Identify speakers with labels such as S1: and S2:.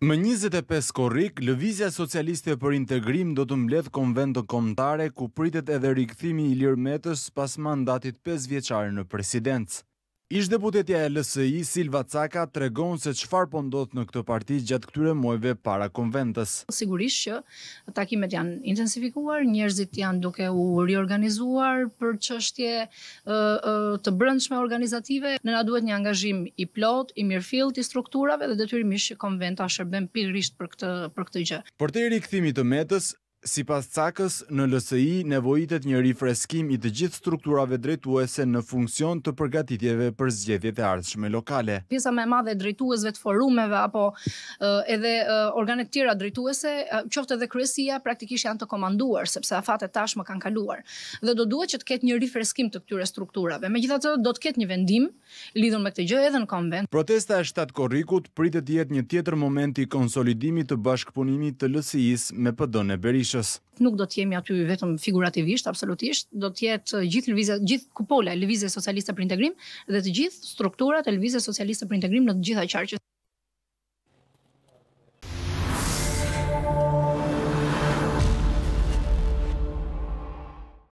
S1: Më 25 korik, Lëvizja Socialiste për Integrim do të mbledh konventën komtare ku pritet edhe rikëthimi i lirë metës pas mandatit 5 vjeqarë në presidencë. Ish deputetja e LSI, Silva Caka, të regon se qëfar po ndodhë në këtë parti gjatë këture mojve para konventës.
S2: Sigurisht që takimet janë intensifikuar, njerëzit janë duke u riorganizuar për qështje të brëndshme organizative. Në na duhet një angazhim i plot, i mirëfilt, i strukturave dhe dhe të rrimisht që konventa shërben pigrisht për këtë gjë.
S1: Për të i rikëthimi të metës, Si pas cakës, në LSI nevojitet një rifreskim i të gjithë strukturave drejtuese në funksion të përgatitjeve për zgjedhjet e ardhshme lokale.
S2: Pisa me madhe drejtuesve të forumeve apo eh, edhe eh, organet tjera drejtuese, eh, qofte dhe kryesia praktikisht janë të komanduar, sepse afate tashmë kanë kaluar. Dhe do duhet që të ketë një rifreskim të këtyre strukturave. Me gjitha të do të ketë një vendim lidhën me këtë gjë edhe në konvent.
S1: Protesta e shtatë korikut pritet jetë një tjetër moment i konsolidimit të bashkëpunimit të lsi me e
S2: Nuk do të jemi aty vetëm figurativisht, absolutisht, do të jetë gjithë Lëvizja, gjithë kupola e Lëvizjes Socialiste për Integrim dhe të gjithë strukturat e Lëvizjes Socialiste për Integrim në të gjitha qarqet.